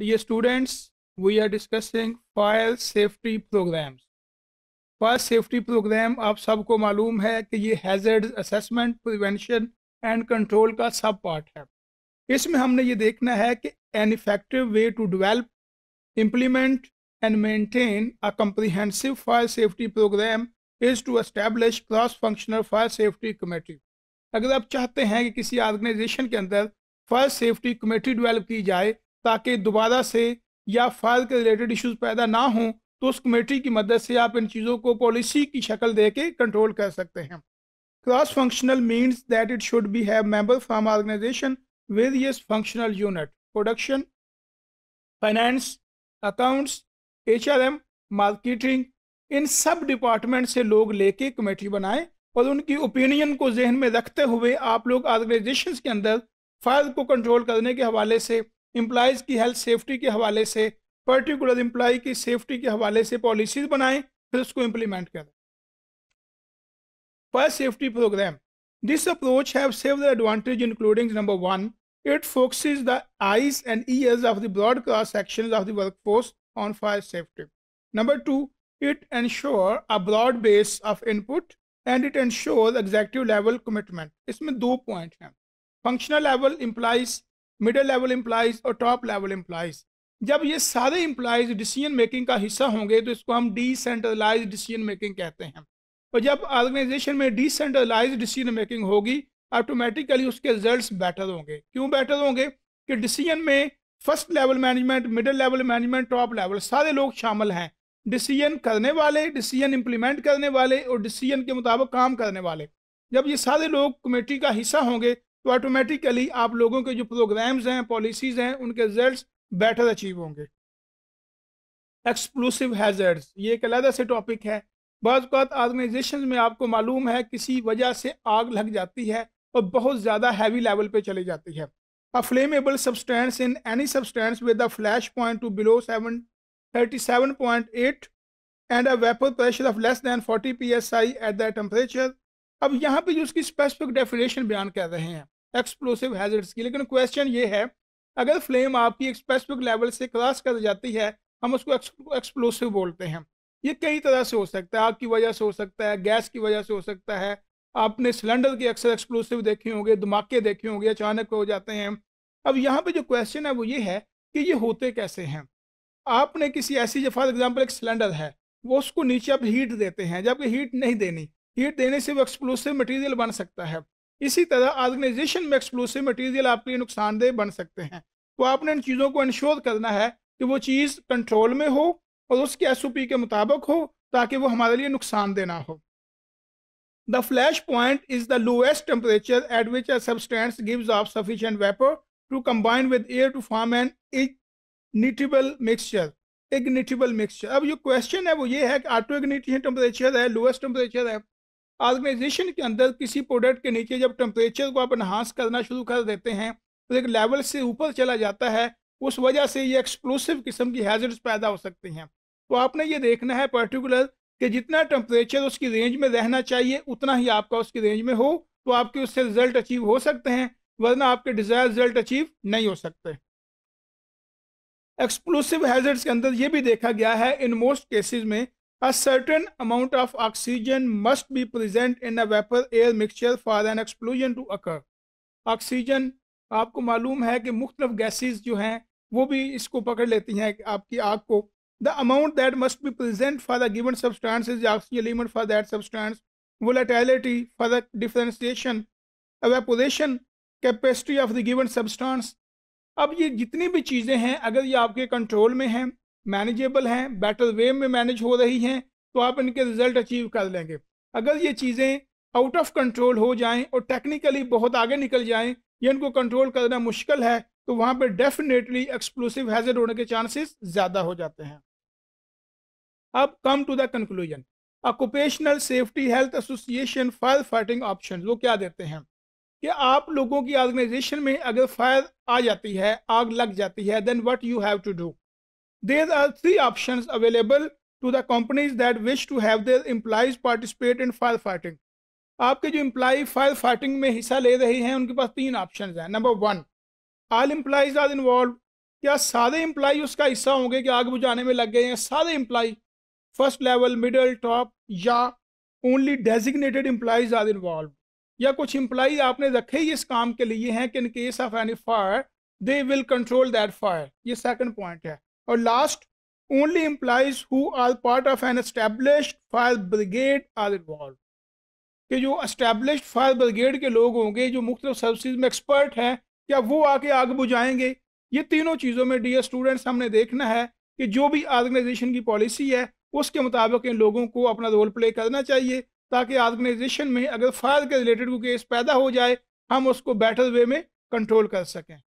dear students we are discussing file safety programs file safety program आप सबको मालूम है कि ये hazards assessment prevention and control का सब पार्ट है इसमें हमने ये देखना है कि an effective way to develop implement and maintain a comprehensive fire safety program is to establish cross functional fire safety committee अगर आप चाहते हैं कि किसी ऑर्गेनाइजेशन के अंदर फायर सेफ्टी कमेटी डेवलप की जाए ताकि दोबारा से या फाइल के रिलेटेड इश्यूज पैदा ना हों तो उस कमेटी की मदद से आप इन चीज़ों को पॉलिसी की शक्ल दे के कंट्रोल कर सकते हैं cross functional means that it should be have member from organisation various functional unit production finance accounts um marketing इन सब डिपार्टमेंट से लोग लेके कमेटी बनाएं और उनकी ओपिनियन को जहन में रखते हुए आप लोग ऑर्गेनाइजेशन के अंदर फाइल को कंट्रोल करने के हवाले से इम्प्लाइज की हेल्थ सेफ्टी के हवाले से पर्टिकुलर इम्प्लाइ की सेफ्टी के हवाले से पॉलिसीज बनाएं फिर उसको इम्प्लीमेंट करें fire safety programme this approach have save the advantage including number one it focus the eyes and ears of the broad cross section of the work on fire safety number two it ensure a broad base of input and it ensure executive level commitment इसमें दो point हैं functional level employees middle level employees और top level employees जब ये सारे employees decision making का हिस्सा होंगे तो इसको हम डिसेंट्रलाइज डिसीजन मेकिंग कहते हैं और जब ऑर्गेनाइजेशन में डिसेंट्रलाइज डिसीजन मेकिंग होगी ऑटोमेटिकली उसके रिजल्ट बेटर होंगे क्यों बेटर होंगे कि डिसीजन में first level management middle level management top level सारे लोग शामिल हैं डिसीजन करने वाले डिसीजन इम्प्लीमेंट करने वाले और डिसीजन के मुताबिक काम करने वाले जब ये सारे लोग कमेटी का हिस्सा होंगे तो ऑटोमेटिकली आप लोगों के जो प्रोग्राम्स हैं पॉलिसीज़ हैं उनके रिजल्ट बेटर अचीव होंगे एक्सक्लूसिव हैजर्ड्स ये एक अलहदा से टॉपिक है बाज़ात ऑर्गेनाइजेशन में आपको मालूम है किसी वजह से आग लग जाती है और बहुत ज़्यादा हैवी लेवल पे चली जाती है a flammable substance in any substance with a flash point to below seven thirty seven point eight and a vapour pressure of less than forty P S I at the temperature अब यहाँ पे जो उसकी specific definition बयान कर रहे हैं explosive hazards की लेकिन क्वेश्चन ये है अगर फ्लेम आपकी एक स्पेसिफिक लेवल से क्रॉस कर जाती है हम उसको एक्सप्लोसिव बोलते हैं ये कई तरह से हो सकता है आग की वजह से हो सकता है गैस की वजह से हो सकता है आपने सिलेंडर के अक्सर एक्सप्लोसिव देखे होंगे धमाके देखे होंगे अचानक हो जाते हैं अब यहाँ पे जो क्वेश्चन है वो ये है कि ये होते कैसे हैं आपने किसी ऐसी फॉर एग्जाम्पल एक सिलेंडर है वो उसको नीचे आप हीट देते हैं जबकि हीट नहीं देनी हीट देने से वो एक्सप्लोसिव मटेरियल बन सकता है इसी तरह ऑर्गेनाइजेशन में एक्सप्लोसिव मटेरियल आपके लिए नुकसानदेह बन सकते हैं तो आपने इन चीज़ों को इंश्योर करना है कि वो चीज़ कंट्रोल में हो और उसके एस के मुताबिक हो ताकि वो हमारे लिए नुकसानदेह ना हो the flash point is the lowest temperature at which a substance gives off sufficient vapour to combine with air to form an ignitable mixture ignitable mixture अब जो क्वेश्चन है वो ये है कि ऑटो इग्निटेशन टेम्परेचर है लोएस्ट टेम्परेचर है organisation के अंदर किसी प्रोडक्ट के नीचे जब टेम्परेचर को आप इन्हांस करना शुरू कर देते हैं तो एक लेवल से ऊपर चला जाता है उस वजह से ये एक्सप्लोसिव किस्म की हैजर्ड्स पैदा हो सकती हैं तो आपने ये देखना है पर्टिकुलर कि जितना टेम्परेचर उसकी रेंज में रहना चाहिए उतना ही आपका उसकी रेंज में हो तो आपके उससे रिजल्ट अचीव हो सकते हैं वरना आपके डिजायर रिजल्ट अचीव नहीं हो सकते एक्सप्लोसिव हैजर्ड्स के अंदर ये भी देखा गया है इन मोस्ट केसेस में A certain amount of oxygen must be present in a vapor-air mixture for an explosion to occur. Oxygen आपको मालूम है कि मुख्तफ गैसेस जो हैं वो भी इसको पकड़ लेती हैं आपकी आग को the amount that must be present for the given substance is oxygen element for that substance volatility for the differentiation evaporation capacity of the given substance अब ये जितनी भी चीज़ें हैं अगर ये आपके कंट्रोल में हैं मैनेजेबल हैं बेटर वे में मैनेज हो रही हैं तो आप इनके रिजल्ट अचीव कर लेंगे अगर ये चीज़ें आउट ऑफ कंट्रोल हो जाएं और टेक्निकली बहुत आगे निकल जाएं या इनको कंट्रोल करना मुश्किल है तो वहाँ पर डेफिनेटली एक्सप्लोसिव हैजर्ड होने के चांसेस ज़्यादा हो जाते हैं अब come to the conclusion occupational safety health association fire fighting option वो क्या देते हैं कि आप लोगों की ऑर्गेनाइजेशन में अगर फायर आ जाती है आग लग जाती है then what you have to do there are three option available to the companies that wish to have their employees participate in fire fighting आपके जो एम्प्लाई फायर फाइटिंग में हिस्सा ले रहे हैं उनके पास तीन ऑप्शन हैं number one all employees are involve क्या सारे एम्प्लाई उसका हिस्सा होंगे कि आग बुझाने में लग गए हैं सारे employee first level middle top या only designated employees are involve या कुछ एम्प्लाई आपने रखे ही इस काम के लिए हैं कि in case of any fire they will control that fire ये सेकेंड पॉइंट है और last only implies who are part of an established fire brigade are involve कि जो established फायर ब्रिगेड के लोग होंगे जो मुख्तु सर्विस में एक्सपर्ट हैं क्या वो आके आग बुझाएंगे ये तीनों चीज़ों में डी स्टूडेंट्स हमने देखना है कि जो भी आर्गनाइजेशन की पॉलिसी है उसके मुताबिक इन लोगों को अपना रोल प्ले करना चाहिए ताकि आर्गनाइजेशन में अगर फायर के रिलेटेड कोई केस पैदा हो जाए हम उसको बेटर वे में कंट्रोल कर सकें